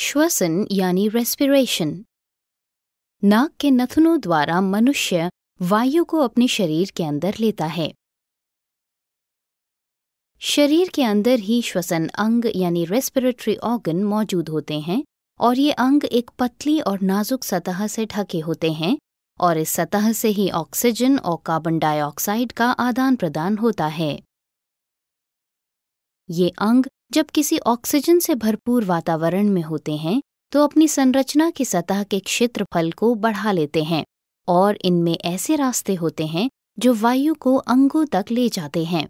श्वसन यानी रेस्पिरेशन नाक के नथुनों द्वारा मनुष्य वायु को अपने शरीर के अंदर लेता है शरीर के अंदर ही श्वसन अंग यानी रेस्पिरेटरी ऑर्गन मौजूद होते हैं और ये अंग एक पतली और नाजुक सतह से ढके होते हैं और इस सतह से ही ऑक्सीजन और कार्बन डाइऑक्साइड का आदान प्रदान होता है ये अंग जब किसी ऑक्सीजन से भरपूर वातावरण में होते हैं तो अपनी संरचना की सतह के क्षेत्रफल को बढ़ा लेते हैं और इनमें ऐसे रास्ते होते हैं जो वायु को अंगों तक ले जाते हैं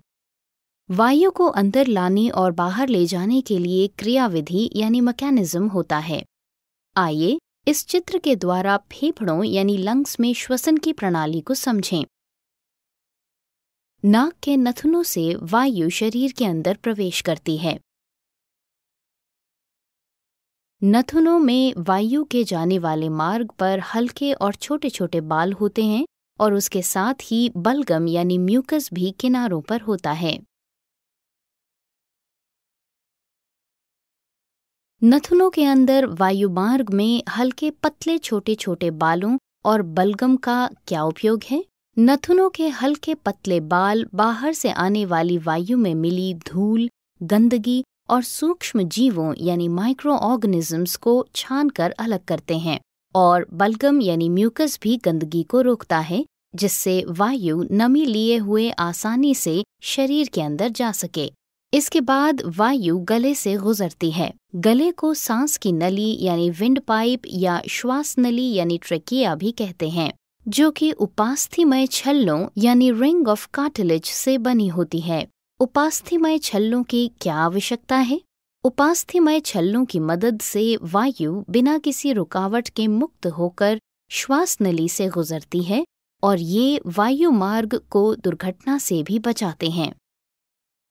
वायु को अंदर लाने और बाहर ले जाने के लिए क्रियाविधि यानी मैकेनिज्म होता है आइए इस चित्र के द्वारा फेफड़ों यानी लंग्स में श्वसन की प्रणाली को समझें नाक के नथुनों से वायु शरीर के अंदर प्रवेश करती है नथुनों में वायु के जाने वाले मार्ग पर हल्के और छोटे छोटे बाल होते हैं और उसके साथ ही बलगम यानी म्यूकस भी किनारों पर होता है नथुनों के अंदर वायु मार्ग में हल्के पतले छोटे छोटे बालों और बलगम का क्या उपयोग है नथुनों के हल्के पतले बाल बाहर से आने वाली वायु में मिली धूल गंदगी और सूक्ष्म जीवों यानी माइक्रो ऑर्गेनिजम्स को छान कर अलग करते हैं और बलगम यानी म्यूकस भी गंदगी को रोकता है जिससे वायु नमी लिए हुए आसानी से शरीर के अंदर जा सके इसके बाद वायु गले से गुजरती है गले को सांस की नली यानी विंड पाइप या श्वास नली यानी ट्रेकिया भी कहते हैं जो कि उपास्थिमय छल्लों यानी रिंग ऑफ कार्टिलेज से बनी होती है उपास्थिमय छल्लों की क्या आवश्यकता है उपास्थिमय छल्लों की मदद से वायु बिना किसी रुकावट के मुक्त होकर श्वास नली से गुजरती है और ये वायु मार्ग को दुर्घटना से भी बचाते हैं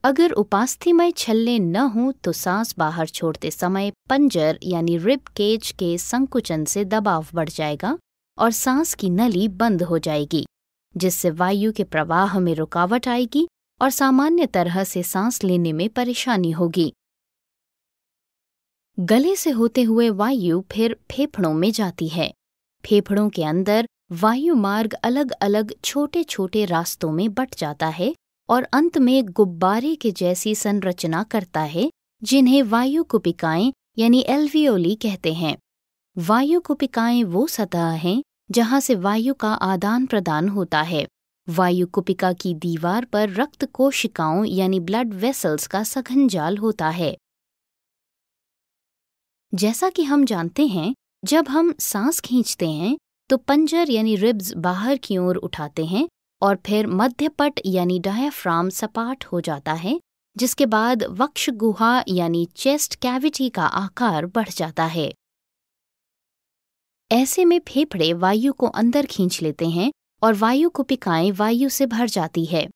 अगर उपास्थिमय छल्ले न हों तो सांस बाहर छोड़ते समय पंजर यानी रिब केज के संकुचन से दबाव बढ़ जाएगा और सांस की नली बंद हो जाएगी जिससे वायु के प्रवाह में रुकावट आएगी और सामान्य तरह से सांस लेने में परेशानी होगी गले से होते हुए वायु फिर फेफड़ों में जाती है फेफड़ों के अंदर वायु मार्ग अलग अलग छोटे छोटे रास्तों में बट जाता है और अंत में गुब्बारे के जैसी संरचना करता है जिन्हें वायु कुपिकाएं यानी एल्वियोली कहते हैं वायु कुपिकाएं वो सतह हैं जहां से वायु का आदान प्रदान होता है वायु कुपिका की दीवार पर रक्त कोशिकाओं यानी ब्लड वेसल्स का सघन जाल होता है जैसा कि हम जानते हैं जब हम सांस खींचते हैं तो पंजर यानी रिब्स बाहर की ओर उठाते हैं और फिर मध्यपट यानी डायफ्राम सपाट हो जाता है जिसके बाद वक्ष गुहा यानी चेस्ट कैविटी का आकार बढ़ जाता है ऐसे में फेफड़े वायु को अंदर खींच लेते हैं और वायु कुपिकाएं वायु से भर जाती है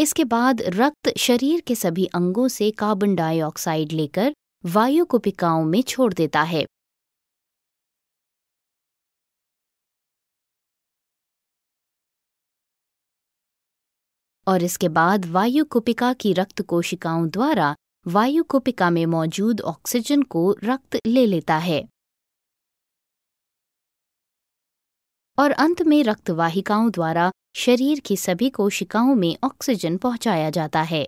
इसके बाद रक्त शरीर के सभी अंगों से कार्बन डाइऑक्साइड लेकर वायु को में छोड़ देता है और इसके बाद वायु कुपिका की रक्त कोशिकाओं द्वारा वायु कुपिका में मौजूद ऑक्सीजन को रक्त ले लेता है और अंत में रक्तवाहिकाओं द्वारा शरीर की सभी कोशिकाओं में ऑक्सीजन पहुंचाया जाता है